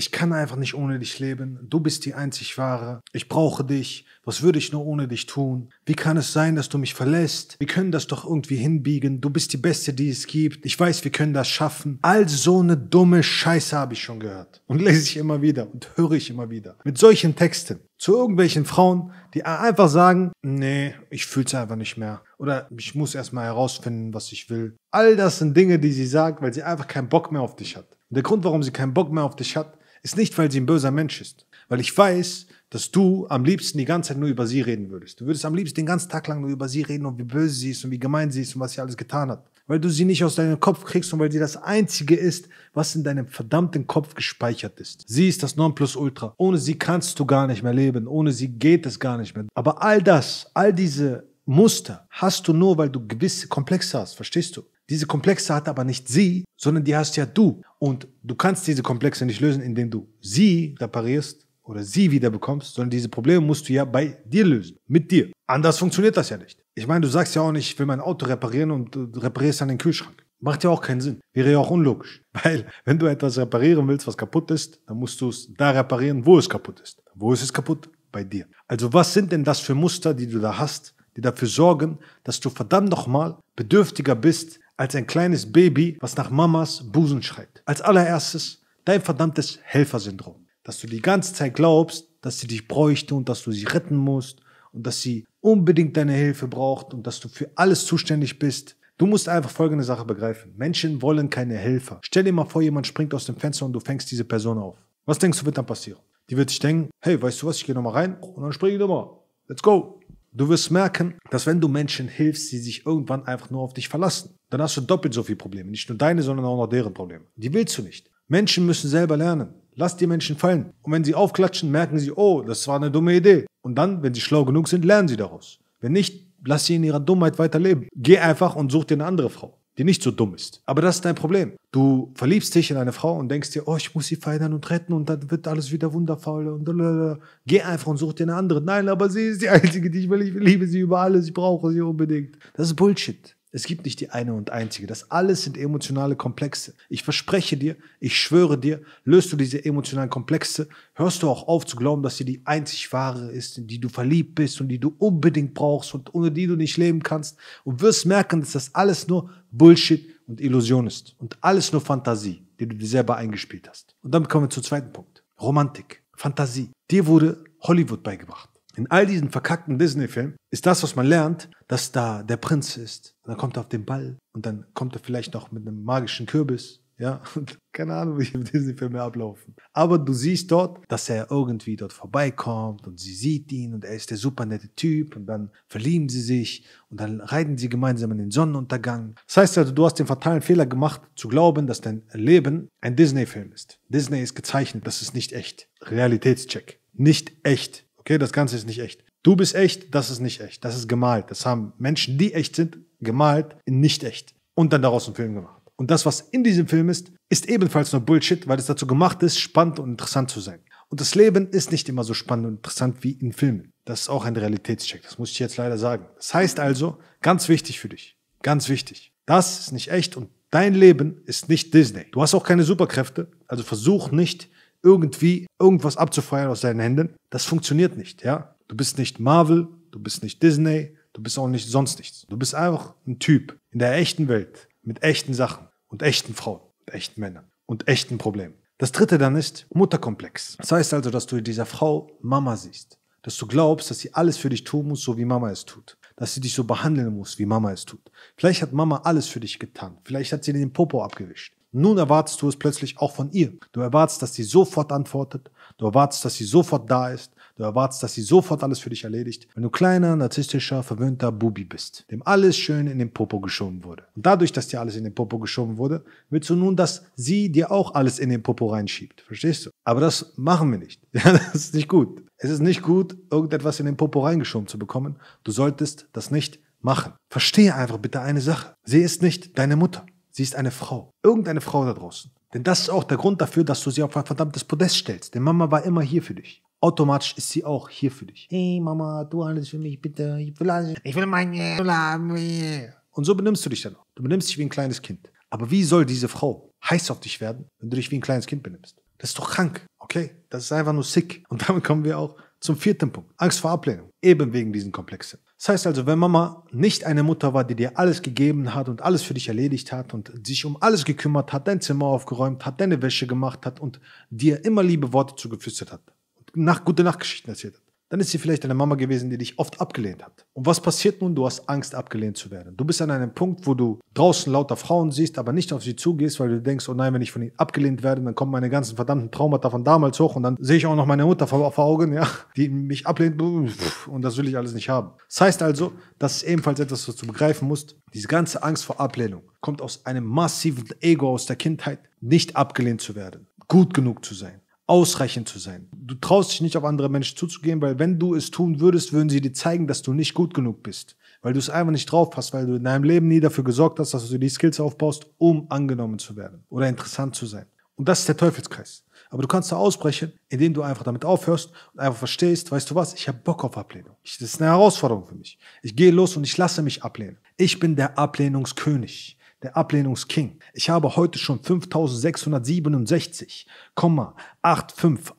Ich kann einfach nicht ohne dich leben. Du bist die einzig wahre. Ich brauche dich. Was würde ich nur ohne dich tun? Wie kann es sein, dass du mich verlässt? Wir können das doch irgendwie hinbiegen. Du bist die Beste, die es gibt. Ich weiß, wir können das schaffen. All so eine dumme Scheiße habe ich schon gehört. Und lese ich immer wieder und höre ich immer wieder. Mit solchen Texten zu irgendwelchen Frauen, die einfach sagen, nee, ich fühl's einfach nicht mehr. Oder ich muss erstmal herausfinden, was ich will. All das sind Dinge, die sie sagt, weil sie einfach keinen Bock mehr auf dich hat. Und der Grund, warum sie keinen Bock mehr auf dich hat, ist nicht, weil sie ein böser Mensch ist. Weil ich weiß, dass du am liebsten die ganze Zeit nur über sie reden würdest. Du würdest am liebsten den ganzen Tag lang nur über sie reden und wie böse sie ist und wie gemein sie ist und was sie alles getan hat. Weil du sie nicht aus deinem Kopf kriegst und weil sie das Einzige ist, was in deinem verdammten Kopf gespeichert ist. Sie ist das Nonplusultra. Ohne sie kannst du gar nicht mehr leben. Ohne sie geht es gar nicht mehr. Aber all das, all diese Muster hast du nur, weil du gewisse Komplexe hast. Verstehst du? Diese Komplexe hat aber nicht sie, sondern die hast ja du. Und du kannst diese Komplexe nicht lösen, indem du sie reparierst oder sie wieder bekommst, sondern diese Probleme musst du ja bei dir lösen, mit dir. Anders funktioniert das ja nicht. Ich meine, du sagst ja auch nicht, ich will mein Auto reparieren und du äh, reparierst dann den Kühlschrank. Macht ja auch keinen Sinn. Wäre ja auch unlogisch. Weil, wenn du etwas reparieren willst, was kaputt ist, dann musst du es da reparieren, wo es kaputt ist. Wo ist es kaputt? Bei dir. Also, was sind denn das für Muster, die du da hast, die dafür sorgen, dass du verdammt nochmal bedürftiger bist als ein kleines Baby, was nach Mamas Busen schreit. Als allererstes dein verdammtes Helfersyndrom, dass du die ganze Zeit glaubst, dass sie dich bräuchte und dass du sie retten musst und dass sie unbedingt deine Hilfe braucht und dass du für alles zuständig bist. Du musst einfach folgende Sache begreifen. Menschen wollen keine Helfer. Stell dir mal vor, jemand springt aus dem Fenster und du fängst diese Person auf. Was denkst du, wird dann passieren? Die wird sich denken, hey, weißt du was, ich gehe nochmal rein und dann springe ich nochmal. Let's go. Du wirst merken, dass wenn du Menschen hilfst, sie sich irgendwann einfach nur auf dich verlassen dann hast du doppelt so viele Probleme. Nicht nur deine, sondern auch noch deren Probleme. Die willst du nicht. Menschen müssen selber lernen. Lass die Menschen fallen. Und wenn sie aufklatschen, merken sie, oh, das war eine dumme Idee. Und dann, wenn sie schlau genug sind, lernen sie daraus. Wenn nicht, lass sie in ihrer Dummheit weiterleben. Geh einfach und such dir eine andere Frau, die nicht so dumm ist. Aber das ist dein Problem. Du verliebst dich in eine Frau und denkst dir, oh, ich muss sie feiern und retten und dann wird alles wieder wundervoll und lalala. Geh einfach und such dir eine andere. Nein, aber sie ist die einzige, die ich will. Ich liebe sie über alles. Ich brauche sie unbedingt. Das ist Bullshit. Es gibt nicht die eine und einzige. Das alles sind emotionale Komplexe. Ich verspreche dir, ich schwöre dir, löst du diese emotionalen Komplexe, hörst du auch auf zu glauben, dass sie die einzig wahre ist, in die du verliebt bist und die du unbedingt brauchst und ohne die du nicht leben kannst und wirst merken, dass das alles nur Bullshit und Illusion ist und alles nur Fantasie, die du dir selber eingespielt hast. Und dann kommen wir zum zweiten Punkt. Romantik, Fantasie. Dir wurde Hollywood beigebracht. In all diesen verkackten Disney-Filmen ist das, was man lernt, dass da der Prinz ist. Und dann kommt er auf den Ball und dann kommt er vielleicht noch mit einem magischen Kürbis. Ja, und keine Ahnung, wie die Disney-Filme ablaufen. Aber du siehst dort, dass er irgendwie dort vorbeikommt und sie sieht ihn und er ist der super nette Typ und dann verlieben sie sich und dann reiten sie gemeinsam in den Sonnenuntergang. Das heißt also, du hast den fatalen Fehler gemacht, zu glauben, dass dein Leben ein Disney-Film ist. Disney ist gezeichnet, das ist nicht echt. Realitätscheck. Nicht echt. Okay, das Ganze ist nicht echt. Du bist echt, das ist nicht echt. Das ist gemalt. Das haben Menschen, die echt sind, gemalt in nicht echt. Und dann daraus einen Film gemacht. Und das, was in diesem Film ist, ist ebenfalls nur Bullshit, weil es dazu gemacht ist, spannend und interessant zu sein. Und das Leben ist nicht immer so spannend und interessant wie in Filmen. Das ist auch ein Realitätscheck. Das muss ich jetzt leider sagen. Das heißt also, ganz wichtig für dich. Ganz wichtig. Das ist nicht echt und dein Leben ist nicht Disney. Du hast auch keine Superkräfte. Also versuch nicht, irgendwie irgendwas abzufeuern aus deinen Händen. Das funktioniert nicht, ja. Du bist nicht Marvel, du bist nicht Disney, du bist auch nicht sonst nichts. Du bist einfach ein Typ in der echten Welt mit echten Sachen und echten Frauen, und echten Männern und echten Problemen. Das dritte dann ist Mutterkomplex. Das heißt also, dass du in dieser Frau Mama siehst, dass du glaubst, dass sie alles für dich tun muss, so wie Mama es tut dass sie dich so behandeln muss, wie Mama es tut. Vielleicht hat Mama alles für dich getan. Vielleicht hat sie den Popo abgewischt. Nun erwartest du es plötzlich auch von ihr. Du erwartest, dass sie sofort antwortet. Du erwartest, dass sie sofort da ist. Du erwartest, dass sie sofort alles für dich erledigt, wenn du kleiner, narzisstischer, verwöhnter Bubi bist, dem alles schön in den Popo geschoben wurde. Und dadurch, dass dir alles in den Popo geschoben wurde, willst du nun, dass sie dir auch alles in den Popo reinschiebt. Verstehst du? Aber das machen wir nicht. Ja, das ist nicht gut. Es ist nicht gut, irgendetwas in den Popo reingeschoben zu bekommen. Du solltest das nicht machen. Verstehe einfach bitte eine Sache. Sie ist nicht deine Mutter. Sie ist eine Frau. Irgendeine Frau da draußen. Denn das ist auch der Grund dafür, dass du sie auf ein verdammtes Podest stellst. Denn Mama war immer hier für dich. Automatisch ist sie auch hier für dich. Hey Mama, du alles für mich, bitte. Ich will, alles. Ich will meine. Und so benimmst du dich dann auch. Du benimmst dich wie ein kleines Kind. Aber wie soll diese Frau heiß auf dich werden, wenn du dich wie ein kleines Kind benimmst? Das ist doch krank, okay? Das ist einfach nur sick. Und damit kommen wir auch zum vierten Punkt. Angst vor Ablehnung. Eben wegen diesen Komplexen. Das heißt also, wenn Mama nicht eine Mutter war, die dir alles gegeben hat und alles für dich erledigt hat und sich um alles gekümmert hat, dein Zimmer aufgeräumt hat, deine Wäsche gemacht hat und dir immer liebe Worte zugeflüstert hat und nach, gute Nachtgeschichten erzählt hat, dann ist sie vielleicht eine Mama gewesen, die dich oft abgelehnt hat. Und was passiert nun? Du hast Angst, abgelehnt zu werden. Du bist an einem Punkt, wo du draußen lauter Frauen siehst, aber nicht auf sie zugehst, weil du denkst, oh nein, wenn ich von ihnen abgelehnt werde, dann kommen meine ganzen verdammten Traumata von damals hoch und dann sehe ich auch noch meine Mutter vor, vor Augen, ja, die mich ablehnt und das will ich alles nicht haben. Das heißt also, das ist ebenfalls etwas, was du begreifen musst. Diese ganze Angst vor Ablehnung kommt aus einem massiven Ego aus der Kindheit, nicht abgelehnt zu werden, gut genug zu sein ausreichend zu sein. Du traust dich nicht auf andere Menschen zuzugehen, weil wenn du es tun würdest, würden sie dir zeigen, dass du nicht gut genug bist. Weil du es einfach nicht drauf hast, weil du in deinem Leben nie dafür gesorgt hast, dass du die Skills aufbaust, um angenommen zu werden oder interessant zu sein. Und das ist der Teufelskreis. Aber du kannst da ausbrechen, indem du einfach damit aufhörst und einfach verstehst, weißt du was, ich habe Bock auf Ablehnung. das ist eine Herausforderung für mich. Ich gehe los und ich lasse mich ablehnen. Ich bin der Ablehnungskönig der Ablehnungsking. Ich habe heute schon 5667,85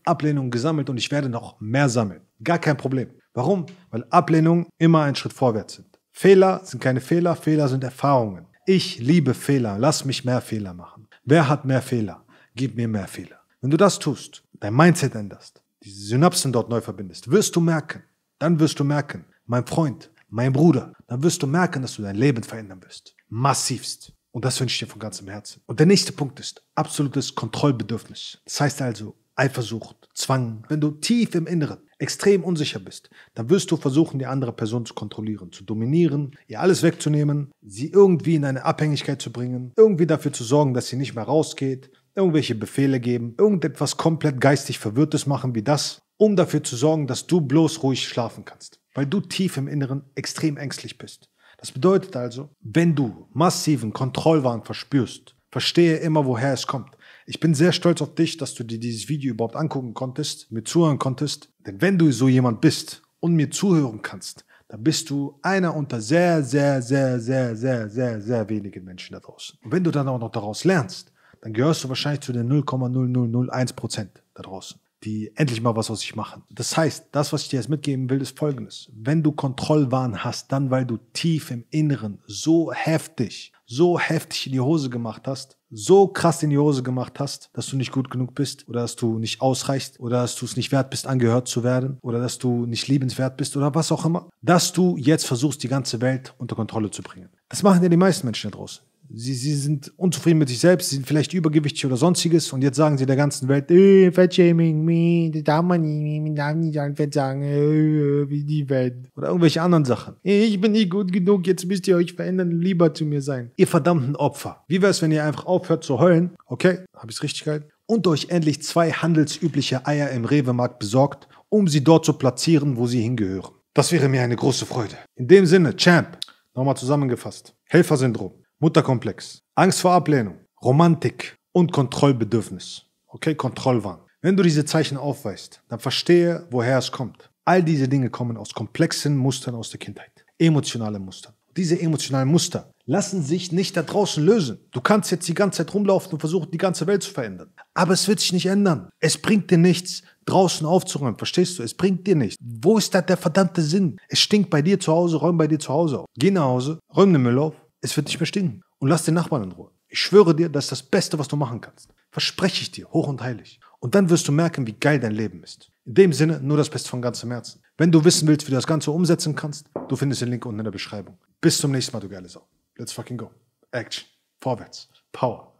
Ablehnungen gesammelt und ich werde noch mehr sammeln. Gar kein Problem. Warum? Weil Ablehnungen immer ein Schritt vorwärts sind. Fehler sind keine Fehler, Fehler sind Erfahrungen. Ich liebe Fehler, lass mich mehr Fehler machen. Wer hat mehr Fehler? Gib mir mehr Fehler. Wenn du das tust, dein Mindset änderst, diese Synapsen dort neu verbindest, wirst du merken, dann wirst du merken, mein Freund, mein Bruder, dann wirst du merken, dass du dein Leben verändern wirst. Massivst. Und das wünsche ich dir von ganzem Herzen. Und der nächste Punkt ist absolutes Kontrollbedürfnis. Das heißt also Eifersucht, Zwang. Wenn du tief im Inneren extrem unsicher bist, dann wirst du versuchen, die andere Person zu kontrollieren, zu dominieren, ihr alles wegzunehmen, sie irgendwie in eine Abhängigkeit zu bringen, irgendwie dafür zu sorgen, dass sie nicht mehr rausgeht, irgendwelche Befehle geben, irgendetwas komplett geistig Verwirrtes machen wie das, um dafür zu sorgen, dass du bloß ruhig schlafen kannst, weil du tief im Inneren extrem ängstlich bist. Das bedeutet also, wenn du massiven Kontrollwahn verspürst, verstehe immer, woher es kommt. Ich bin sehr stolz auf dich, dass du dir dieses Video überhaupt angucken konntest, mir zuhören konntest. Denn wenn du so jemand bist und mir zuhören kannst, dann bist du einer unter sehr, sehr, sehr, sehr, sehr, sehr, sehr wenigen Menschen da draußen. Und wenn du dann auch noch daraus lernst, dann gehörst du wahrscheinlich zu den 0,0001 da draußen die endlich mal was aus sich machen. Das heißt, das, was ich dir jetzt mitgeben will, ist folgendes. Wenn du Kontrollwahn hast, dann weil du tief im Inneren so heftig, so heftig in die Hose gemacht hast, so krass in die Hose gemacht hast, dass du nicht gut genug bist oder dass du nicht ausreichst oder dass du es nicht wert bist, angehört zu werden oder dass du nicht liebenswert bist oder was auch immer, dass du jetzt versuchst, die ganze Welt unter Kontrolle zu bringen. Das machen ja die meisten Menschen da draußen. Sie, sie sind unzufrieden mit sich selbst, sie sind vielleicht übergewichtig oder sonstiges und jetzt sagen sie der ganzen Welt, äh, Fettshaming, me, das darf man nicht, man darf nicht an Fett sagen, äh, äh, wie die Welt. Oder irgendwelche anderen Sachen. Ich bin nicht gut genug, jetzt müsst ihr euch verändern, lieber zu mir sein. Ihr verdammten Opfer. Wie wär's, wenn ihr einfach aufhört zu heulen? Okay, habe ich's richtig gehalten? Und euch endlich zwei handelsübliche Eier im Rewe-Markt besorgt, um sie dort zu platzieren, wo sie hingehören. Das wäre mir eine große Freude. In dem Sinne, Champ, nochmal zusammengefasst. Helfersyndrom. Mutterkomplex, Angst vor Ablehnung, Romantik und Kontrollbedürfnis. Okay, Kontrollwahn. Wenn du diese Zeichen aufweist, dann verstehe, woher es kommt. All diese Dinge kommen aus komplexen Mustern aus der Kindheit. Emotionale Muster. Diese emotionalen Muster lassen sich nicht da draußen lösen. Du kannst jetzt die ganze Zeit rumlaufen und versuchen, die ganze Welt zu verändern. Aber es wird sich nicht ändern. Es bringt dir nichts, draußen aufzuräumen. Verstehst du? Es bringt dir nichts. Wo ist da der verdammte Sinn? Es stinkt bei dir zu Hause, räum bei dir zu Hause auf. Geh nach Hause, räum den Müll auf, es wird nicht mehr stinken. Und lass den Nachbarn in Ruhe. Ich schwöre dir, das ist das Beste, was du machen kannst. Verspreche ich dir, hoch und heilig. Und dann wirst du merken, wie geil dein Leben ist. In dem Sinne, nur das Beste von ganzem Herzen. Wenn du wissen willst, wie du das Ganze umsetzen kannst, du findest den Link unten in der Beschreibung. Bis zum nächsten Mal, du geile Sau. Let's fucking go. Action. Vorwärts. Power.